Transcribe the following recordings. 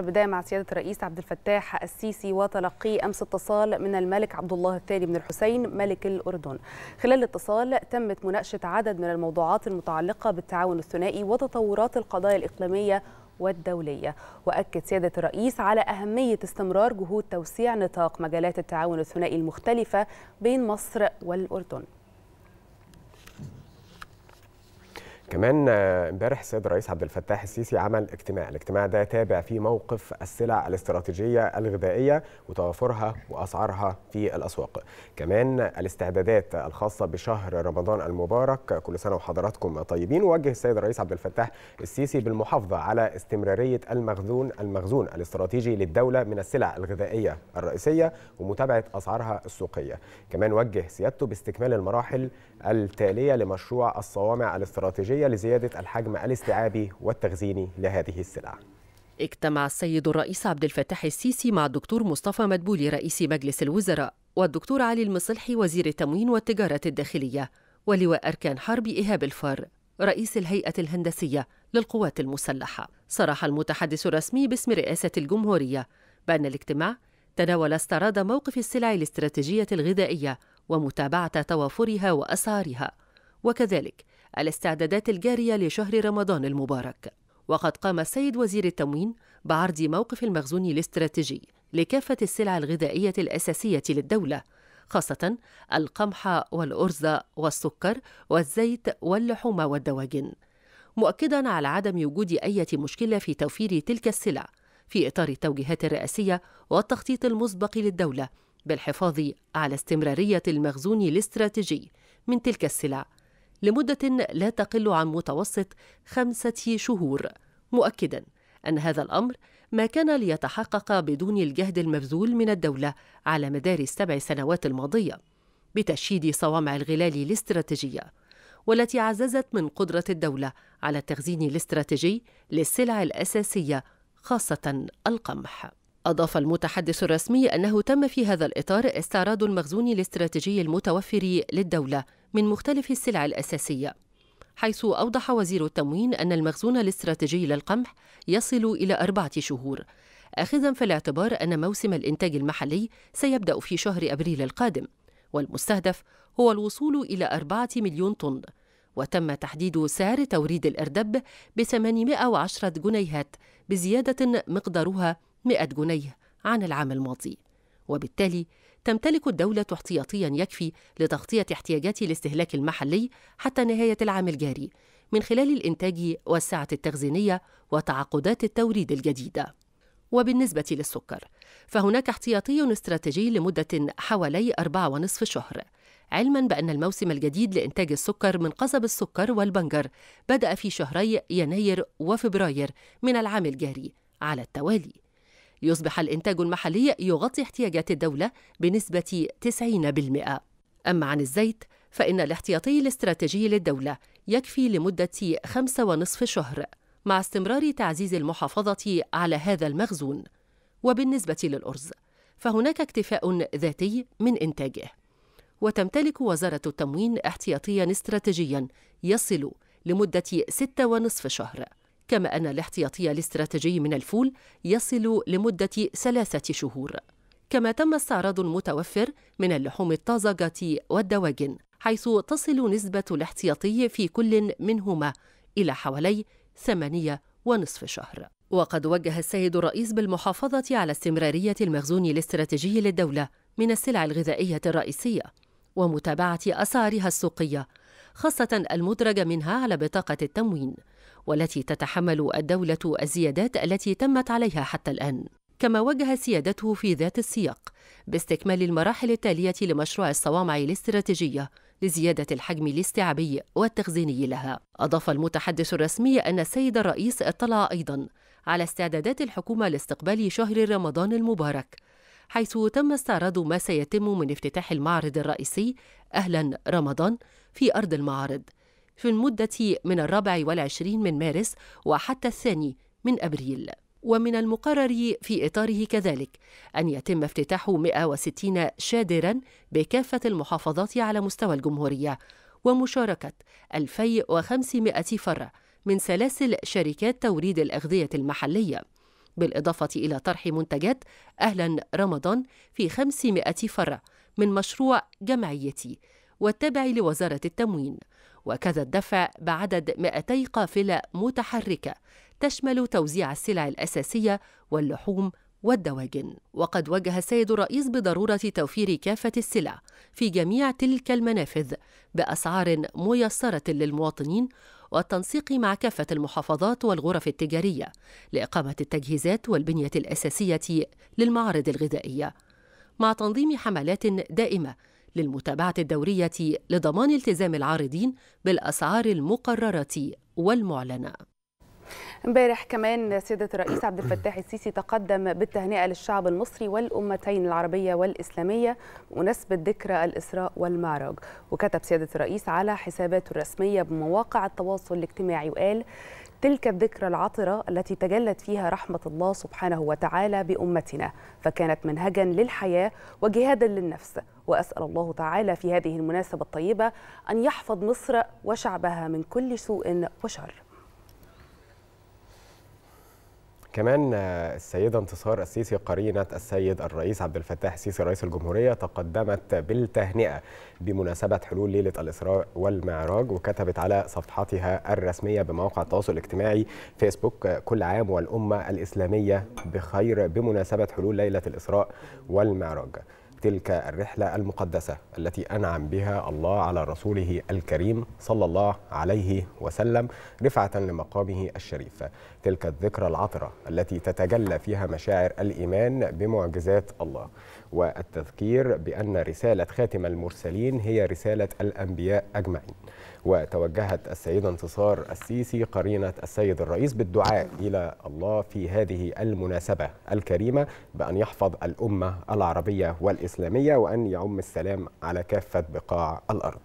بداية مع سيادة الرئيس عبد الفتاح السيسي وتلقي أمس اتصال من الملك عبد الله الثاني بن الحسين ملك الأردن خلال الاتصال تمت مناقشة عدد من الموضوعات المتعلقة بالتعاون الثنائي وتطورات القضايا الإقليمية والدولية وأكد سيادة الرئيس على أهمية استمرار جهود توسيع نطاق مجالات التعاون الثنائي المختلفة بين مصر والأردن كمان آه، امبارح السيد الرئيس عبد الفتاح السيسي عمل اجتماع الاجتماع ده تابع في موقف السلع الاستراتيجية الغذائية وتوافرها وأسعارها في الأسواق كمان الاستعدادات الخاصة بشهر رمضان المبارك كل سنة وحضراتكم طيبين ووجه السيد الرئيس عبد الفتاح السيسي بالمحافظة على استمرارية المخزون المخزون الاستراتيجي للدولة من السلع الغذائية الرئيسية ومتابعة أسعارها السوقية كمان وجه سيادته باستكمال المراحل التالية لمشروع الصوامع الاستراتيجية استراتيجية لزيادة الحجم الاستيعابي والتخزيني لهذه السلع اجتمع السيد الرئيس عبد الفتاح السيسي مع الدكتور مصطفى مدبولي رئيس مجلس الوزراء والدكتور علي المصلحي وزير التموين والتجارة الداخلية ولواء أركان حرب إيهاب الفار رئيس الهيئة الهندسية للقوات المسلحة صرح المتحدث الرسمي باسم رئاسة الجمهورية بأن الاجتماع تناول استعراض موقف السلع الاستراتيجية الغذائية ومتابعة توافرها وأسعارها وكذلك الاستعدادات الجارية لشهر رمضان المبارك وقد قام السيد وزير التموين بعرض موقف المخزون الاستراتيجي لكافة السلع الغذائية الأساسية للدولة خاصة القمح والأرز والسكر والزيت واللحوم والدواجن مؤكدا على عدم وجود أي مشكلة في توفير تلك السلع في إطار التوجيهات الرئاسية والتخطيط المسبق للدولة بالحفاظ على استمرارية المخزون الاستراتيجي من تلك السلع لمدة لا تقل عن متوسط خمسة شهور مؤكدا أن هذا الأمر ما كان ليتحقق بدون الجهد المبذول من الدولة على مدار السبع سنوات الماضية بتشييد صوامع الغلال الاستراتيجية والتي عززت من قدرة الدولة على التخزين الاستراتيجي للسلع الأساسية خاصة القمح أضاف المتحدث الرسمي أنه تم في هذا الإطار استعراض المخزون الاستراتيجي المتوفر للدولة من مختلف السلع الأساسية حيث أوضح وزير التموين أن المخزون الاستراتيجي للقمح يصل إلى أربعة شهور آخذا في الاعتبار أن موسم الإنتاج المحلي سيبدأ في شهر أبريل القادم والمستهدف هو الوصول إلى أربعة مليون طن وتم تحديد سعر توريد الأردب ب 810 جنيهات بزيادة مقدارها 100 جنيه عن العام الماضي وبالتالي تمتلك الدولة احتياطيا يكفي لتغطية احتياجات الاستهلاك المحلي حتى نهاية العام الجاري من خلال الإنتاج والسعة التخزينية وتعاقدات التوريد الجديدة. وبالنسبة للسكر، فهناك احتياطي استراتيجي لمدة حوالي أربعة ونصف شهر، علما بأن الموسم الجديد لإنتاج السكر من قصب السكر والبنجر بدأ في شهري يناير وفبراير من العام الجاري على التوالي، يصبح الإنتاج المحلي يغطي احتياجات الدولة بنسبة 90%. أما عن الزيت فإن الاحتياطي الاستراتيجي للدولة يكفي لمدة خمسة ونصف شهر مع استمرار تعزيز المحافظة على هذا المخزون وبالنسبة للأرز فهناك اكتفاء ذاتي من إنتاجه وتمتلك وزارة التموين احتياطيا استراتيجيا يصل لمدة ستة ونصف شهر كما أن الاحتياطي الاستراتيجي من الفول يصل لمدة ثلاثة شهور كما تم استعراض المتوفر من اللحوم الطازجة والدواجن حيث تصل نسبة الاحتياطي في كل منهما إلى حوالي ثمانية ونصف شهر وقد وجه السيد الرئيس بالمحافظة على استمرارية المخزون الاستراتيجي للدولة من السلع الغذائية الرئيسية ومتابعة أسعارها السوقية خاصة المدرج منها على بطاقة التموين والتي تتحمل الدولة الزيادات التي تمت عليها حتى الآن كما وجه سيادته في ذات السياق باستكمال المراحل التالية لمشروع الصوامع الاستراتيجية لزيادة الحجم الاستيعابي والتخزيني لها. أضاف المتحدث الرسمي أن السيد الرئيس اطلع أيضاً على استعدادات الحكومة لاستقبال شهر رمضان المبارك، حيث تم استعراض ما سيتم من افتتاح المعرض الرئيسي أهلاً رمضان في أرض المعارض، في المدة من الرابع والعشرين من مارس وحتى الثاني من أبريل ومن المقرر في إطاره كذلك أن يتم افتتاح 160 شادرا بكافة المحافظات على مستوى الجمهورية ومشاركة 2500 فرع من سلاسل شركات توريد الأغذية المحلية بالإضافة إلى طرح منتجات أهلا رمضان في 500 فرع من مشروع جمعيتي والتابع لوزارة التموين وكذا الدفع بعدد 200 قافلة متحركة تشمل توزيع السلع الأساسية واللحوم والدواجن وقد وجه السيد الرئيس بضرورة توفير كافة السلع في جميع تلك المنافذ بأسعار ميسرة للمواطنين والتنسيق مع كافة المحافظات والغرف التجارية لإقامة التجهيزات والبنية الأساسية للمعارض الغذائية مع تنظيم حملات دائمة للمتابعة الدورية لضمان التزام العارضين بالأسعار المقررة والمعلنة امبارح كمان سيادة الرئيس عبد الفتاح السيسي تقدم بالتهنئة للشعب المصري والأمتين العربية والإسلامية مناسبة ذكرى الإسراء والمعراج وكتب سيادة الرئيس على حساباته الرسمية بمواقع التواصل الاجتماعي وقال تلك الذكرى العطرة التي تجلت فيها رحمة الله سبحانه وتعالى بأمتنا فكانت منهجا للحياة وجهادا للنفس وأسأل الله تعالى في هذه المناسبة الطيبة أن يحفظ مصر وشعبها من كل سوء وشر كمان السيدة انتصار السيسي قرينة السيد الرئيس عبد الفتاح السيسي رئيس الجمهورية تقدمت بالتهنئة بمناسبة حلول ليلة الإسراء والمعراج وكتبت على صفحتها الرسمية بمواقع التواصل الاجتماعي فيسبوك كل عام والأمة الإسلامية بخير بمناسبة حلول ليلة الإسراء والمعراج تلك الرحلة المقدسة التي أنعم بها الله على رسوله الكريم صلى الله عليه وسلم رفعة لمقامه الشريف تلك الذكرى العطرة التي تتجلى فيها مشاعر الإيمان بمعجزات الله والتذكير بأن رسالة خاتم المرسلين هي رسالة الأنبياء أجمعين وتوجهت السيدة انتصار السيسي قرينة السيد الرئيس بالدعاء إلى الله في هذه المناسبة الكريمة بأن يحفظ الأمة العربية والإسلامية وأن يعم السلام على كافة بقاع الأرض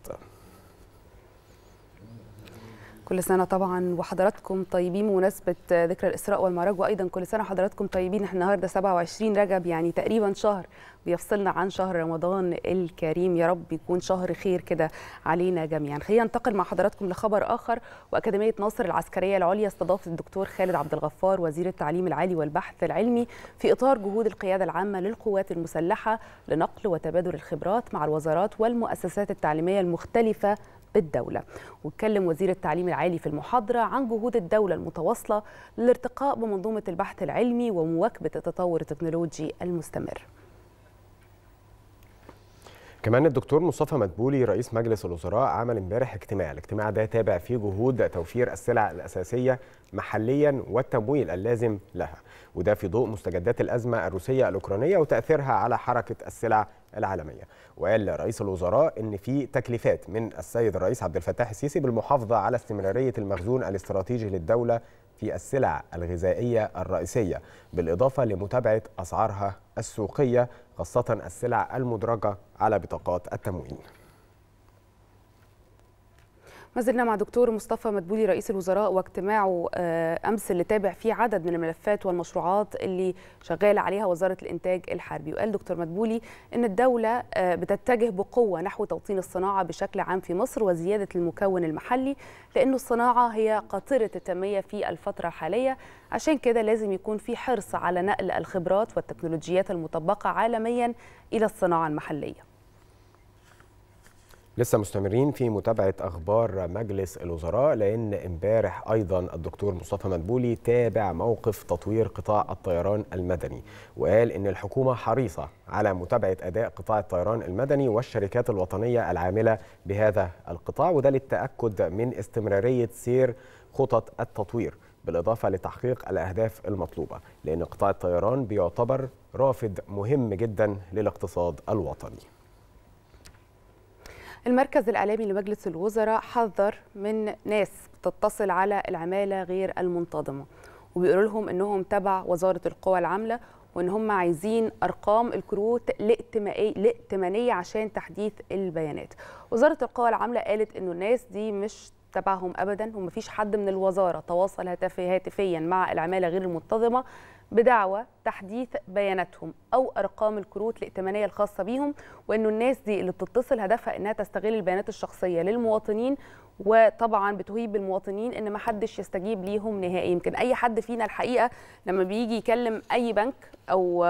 كل سنه طبعا وحضراتكم طيبين بمناسبه ذكرى الاسراء والمعراج وايضا كل سنه حضراتكم طيبين احنا النهارده 27 رجب يعني تقريبا شهر بيفصلنا عن شهر رمضان الكريم يا رب يكون شهر خير كده علينا جميعا خلينا ننتقل مع حضراتكم لخبر اخر واكاديميه ناصر العسكريه العليا استضافت الدكتور خالد عبد الغفار وزير التعليم العالي والبحث العلمي في اطار جهود القياده العامه للقوات المسلحه لنقل وتبادل الخبرات مع الوزارات والمؤسسات التعليميه المختلفه بالدولة واتكلم وزير التعليم العالي في المحاضرة عن جهود الدولة المتواصلة للارتقاء بمنظومة البحث العلمي ومواكبة التطور التكنولوجي المستمر كمان الدكتور مصطفى مدبولي رئيس مجلس الوزراء عمل امبارح اجتماع، الاجتماع ده تابع فيه جهود توفير السلع الاساسيه محليا والتمويل اللازم لها، وده في ضوء مستجدات الازمه الروسيه الاوكرانيه وتاثيرها على حركه السلع العالميه وقال رئيس الوزراء ان في تكليفات من السيد الرئيس عبد الفتاح السيسي بالمحافظه على استمراريه المخزون الاستراتيجي للدوله في السلع الغذائيه الرئيسيه بالاضافه لمتابعه اسعارها السوقيه خاصه السلع المدرجه على بطاقات التموين ما زلنا مع دكتور مصطفى مدبولي رئيس الوزراء واجتماعه آه، امس اللي تابع فيه عدد من الملفات والمشروعات اللي شغاله عليها وزاره الانتاج الحربي وقال دكتور مدبولي ان الدوله آه، بتتجه بقوه نحو توطين الصناعه بشكل عام في مصر وزياده المكون المحلي لانه الصناعه هي قاطره التنميه في الفتره الحاليه عشان كده لازم يكون في حرص على نقل الخبرات والتكنولوجيات المطبقه عالميا الى الصناعه المحليه لسه مستمرين في متابعة أخبار مجلس الوزراء لأن امبارح أيضا الدكتور مصطفى مدبولي تابع موقف تطوير قطاع الطيران المدني وقال إن الحكومة حريصة على متابعة أداء قطاع الطيران المدني والشركات الوطنية العاملة بهذا القطاع وده للتأكد من استمرارية سير خطط التطوير بالإضافة لتحقيق الأهداف المطلوبة لأن قطاع الطيران بيعتبر رافد مهم جدا للاقتصاد الوطني المركز الإعلامي لمجلس الوزراء حذر من ناس بتتصل على العمالة غير المنتظمة وبيقولوا لهم انهم تبع وزاره القوى العامله وان هم عايزين ارقام الكروت الائتمانيه عشان تحديث البيانات وزاره القوى العامله قالت انه الناس دي مش تبعهم ابدا ومفيش حد من الوزاره تواصل هاتفيا مع العماله غير المنتظمه بدعوى تحديث بياناتهم او ارقام الكروت الائتمانيه الخاصه بيهم وانه الناس دي اللي بتتصل هدفها انها تستغل البيانات الشخصيه للمواطنين وطبعا بتهيب المواطنين ان ما حدش يستجيب ليهم نهائي يمكن اي حد فينا الحقيقه لما بيجي يكلم اي بنك او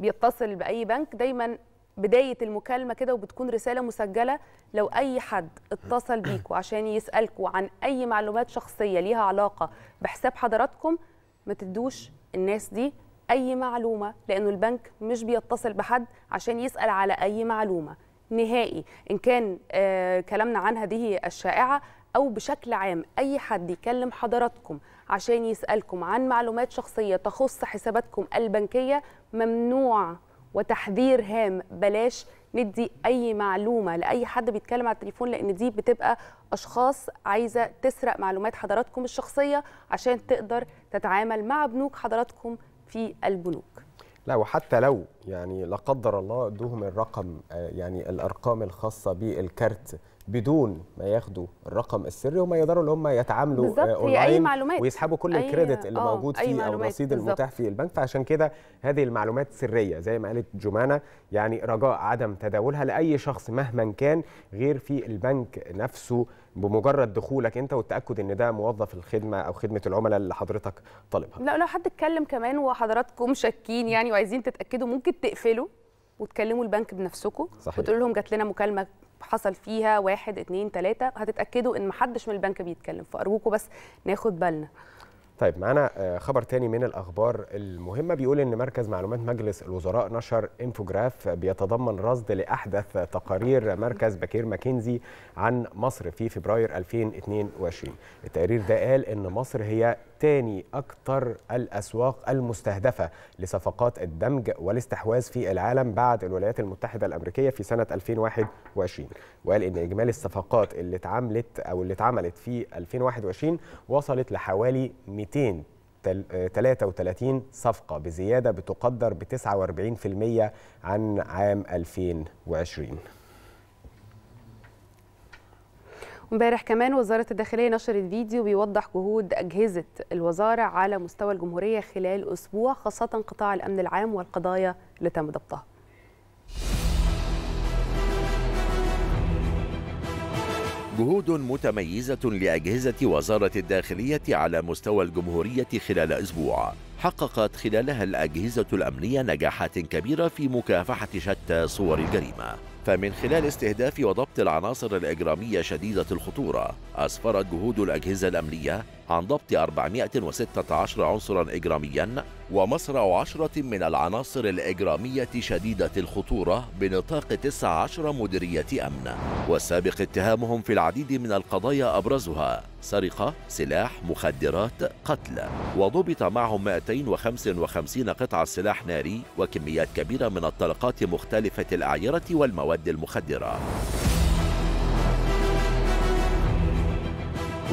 بيتصل باي بنك دايما بدايه المكالمه كده وبتكون رساله مسجله لو اي حد اتصل بيكوا عشان يسالكوا عن اي معلومات شخصيه ليها علاقه بحساب حضراتكم ما تدوش الناس دي اي معلومه لانه البنك مش بيتصل بحد عشان يسال على اي معلومه نهائي ان كان آه كلامنا عن هذه الشائعه او بشكل عام اي حد يكلم حضراتكم عشان يسالكم عن معلومات شخصيه تخص حساباتكم البنكيه ممنوع وتحذير هام بلاش ندي اي معلومه لاي حد بيتكلم على التليفون لان دي بتبقى اشخاص عايزه تسرق معلومات حضراتكم الشخصيه عشان تقدر تتعامل مع بنوك حضراتكم في البنوك لا وحتى لو يعني لا قدر الله ادوهم الرقم آه، يعني الارقام الخاصه بالكارت بدون ما ياخدوا الرقم السري هم يقدروا ان هم يتعاملوا اونلاين آه، ويسحبوا كل الكريدت اللي آه، موجود فيه او الرصيد المتاح في البنك فعشان كده هذه المعلومات سريه زي ما قالت جمانه يعني رجاء عدم تداولها لاي شخص مهما كان غير في البنك نفسه بمجرد دخولك انت والتاكد ان ده موظف الخدمه او خدمه العملاء اللي حضرتك طالبها لا لو حد اتكلم كمان وحضراتكم شاكين يعني وعايزين تتاكدوا ممكن تقفلوا وتكلموا البنك بنفسكم وتقول لهم جات لنا مكالمه حصل فيها واحد اتنين تلاته هتتاكدوا ان محدش من البنك بيتكلم فارجوكوا بس ناخد بالنا طيب معانا آه، خبر تاني من الاخبار المهمه بيقول ان مركز معلومات مجلس الوزراء نشر انفوجراف بيتضمن رصد لاحدث تقارير مركز بكير ماكنزي عن مصر في فبراير 2022 التقرير ده قال ان مصر هي تاني أكثر الأسواق المستهدفة لصفقات الدمج والاستحواذ في العالم بعد الولايات المتحدة الأمريكية في سنة 2021 وقال إن إجمالي الصفقات اللي اتعملت أو اللي اتعملت في 2021 وصلت لحوالي 200 33 صفقة بزيادة بتقدر ب 49% عن عام 2020 امبارح كمان وزاره الداخليه نشرت فيديو بيوضح جهود اجهزه الوزاره على مستوى الجمهوريه خلال اسبوع خاصه قطاع الامن العام والقضايا اللي تم ضبطها جهود متميزة لأجهزة وزارة الداخلية على مستوى الجمهورية خلال أسبوع حققت خلالها الأجهزة الأمنية نجاحات كبيرة في مكافحة شتى صور الجريمة فمن خلال استهداف وضبط العناصر الإجرامية شديدة الخطورة أسفرت جهود الأجهزة الأمنية عن ضبط 416 عنصرا إجراميا ومصرع عشرة من العناصر الإجرامية شديدة الخطورة بنطاق 19 مديرية أمن والسابق اتهامهم في العديد من القضايا أبرزها سرقة، سلاح، مخدرات، قتل وضبط معهم 255 قطعة سلاح ناري وكميات كبيرة من الطلقات مختلفة الأعيرة والمواد المخدرة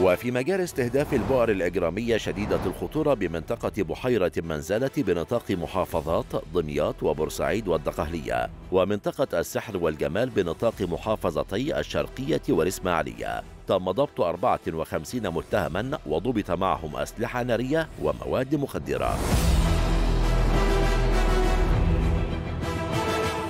وفي مجال استهداف البؤر الإجرامية شديدة الخطورة بمنطقة بحيرة المنزلة بنطاق محافظات دمياط وبورسعيد والدقهلية ومنطقة السحر والجمال بنطاق محافظتي الشرقية والإسماعيلية تم ضبط 54 متهما وضبط معهم أسلحة نارية ومواد مخدرة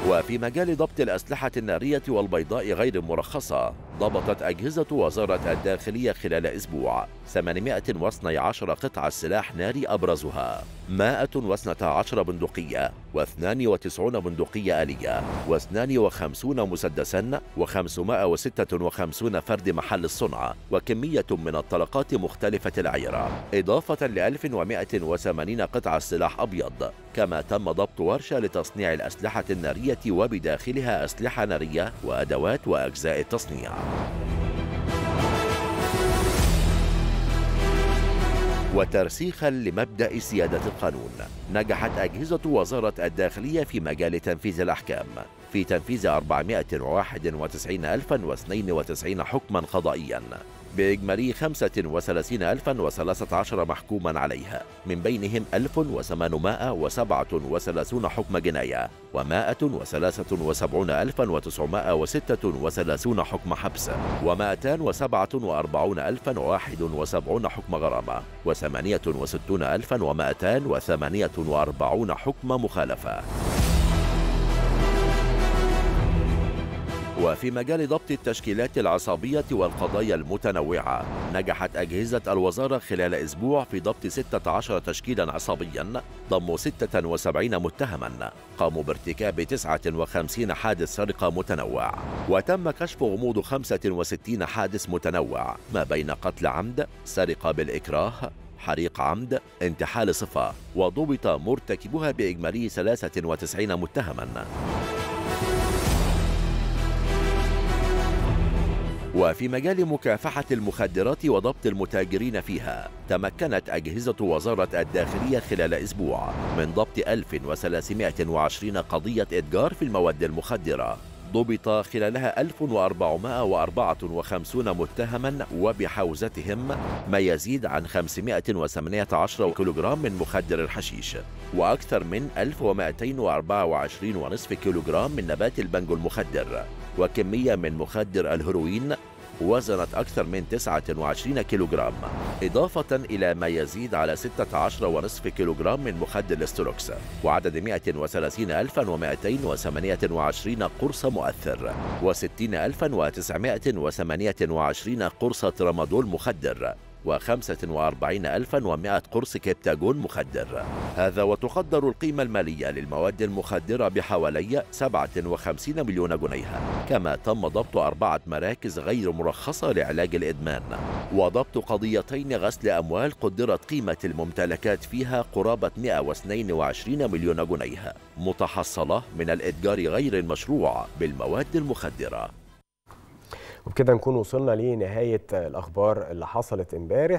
وفي مجال ضبط الأسلحة النارية والبيضاء غير المرخصة ضبطت أجهزة وزارة الداخلية خلال أسبوع 812 قطعة سلاح ناري أبرزها 112 بندقية و92 بندقية آلية و52 مسدسا و556 فرد محل الصنع وكمية من الطلقات مختلفة العيرة إضافة ل 1180 قطعة سلاح أبيض كما تم ضبط ورشة لتصنيع الأسلحة النارية وبداخلها أسلحة نارية وأدوات وأجزاء التصنيع وترسيخا لمبدأ سيادة القانون نجحت أجهزة وزارة الداخلية في مجال تنفيذ الأحكام في تنفيذ 491,092 حكما قضائيا بإجمالي 35013 محكوما عليها من بينهم 1837 حكم جناية و173936 حكم حبس و247071 حكم غرامة و68248 حكم مخالفة وفي مجال ضبط التشكيلات العصابية والقضايا المتنوعة نجحت أجهزة الوزارة خلال أسبوع في ضبط 16 تشكيلا عصابيا ضموا 76 متهما قاموا بارتكاب 59 حادث سرقة متنوع وتم كشف غموض 65 حادث متنوع ما بين قتل عمد سرقة بالإكراه حريق عمد انتحال صفة وضبط مرتكبها بإجمالي 93 متهما وفي مجال مكافحة المخدرات وضبط المتاجرين فيها تمكنت أجهزة وزارة الداخلية خلال أسبوع من ضبط 1320 قضية إتجار في المواد المخدرة ضبط خلالها 1454 متهما وبحوزتهم ما يزيد عن 518 كيلوغرام من مخدر الحشيش وأكثر من 1224 ونصف كيلوغرام من نبات البنجو المخدر وكمية من مخدر الهيروين وزنت أكثر من 29 كيلوغرام إضافة إلى ما يزيد على 16.5 كيلوغرام من مخدر الاستروكس وعدد 130228 قرص موثر مؤثر و60928 قرص ترامادول مخدر و45100 قرص كبتاجون مخدر هذا وتقدر القيمة المالية للمواد المخدرة بحوالي 57 مليون جنيه كما تم ضبط أربعة مراكز غير مرخصة لعلاج الإدمان وضبط قضيتين غسل أموال قدرت قيمة الممتلكات فيها قرابة 122 مليون جنيه متحصلة من الإتجار غير المشروع بالمواد المخدرة وبكده نكون وصلنا لنهاية الأخبار اللي حصلت امبارح